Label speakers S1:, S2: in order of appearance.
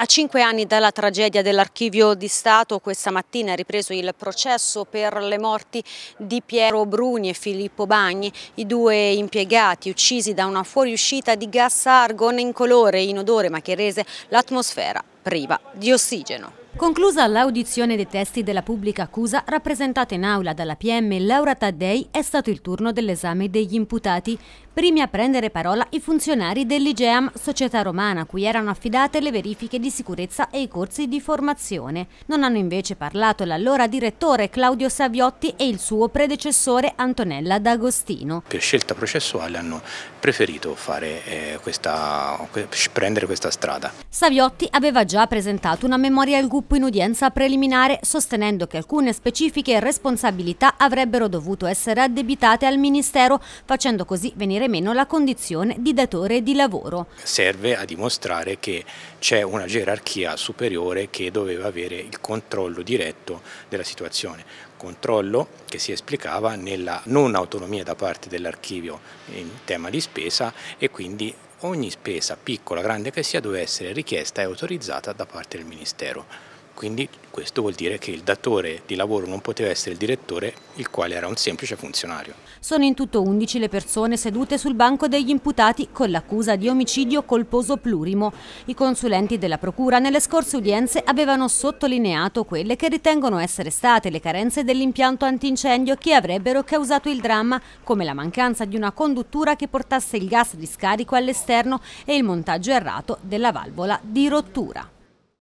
S1: A cinque anni dalla tragedia dell'archivio di Stato, questa mattina è ripreso il processo per le morti di Piero Bruni e Filippo Bagni, i due impiegati uccisi da una fuoriuscita di gas argon incolore e inodore ma che rese l'atmosfera priva di ossigeno. Conclusa l'audizione dei testi della pubblica accusa rappresentata in aula dalla PM Laura Taddei, è stato il turno dell'esame degli imputati. Primi a prendere parola i funzionari dell'IGEAM, società romana, a cui erano affidate le verifiche di sicurezza e i corsi di formazione. Non hanno invece parlato l'allora direttore Claudio Saviotti e il suo predecessore Antonella D'Agostino.
S2: Per scelta processuale hanno preferito fare, eh, questa, prendere questa strada.
S1: Saviotti aveva già presentato una memoria al gruppo gruppo in udienza preliminare sostenendo che alcune specifiche responsabilità avrebbero dovuto essere addebitate al Ministero, facendo così venire meno la condizione di datore di lavoro.
S2: Serve a dimostrare che c'è una gerarchia superiore che doveva avere il controllo diretto della situazione controllo che si esplicava nella non autonomia da parte dell'archivio in tema di spesa e quindi ogni spesa, piccola, o grande che sia, doveva essere richiesta e autorizzata da parte del Ministero. Quindi questo vuol dire che il datore di lavoro non poteva essere il direttore, il quale era un semplice funzionario.
S1: Sono in tutto 11 le persone sedute sul banco degli imputati con l'accusa di omicidio colposo plurimo. I consulenti della Procura nelle scorse udienze avevano sottolineato quelle che ritengono essere state le carenze dell'impianto antincendio che avrebbero causato il dramma, come la mancanza di una conduttura che portasse il gas di scarico all'esterno e il montaggio errato della valvola di rottura.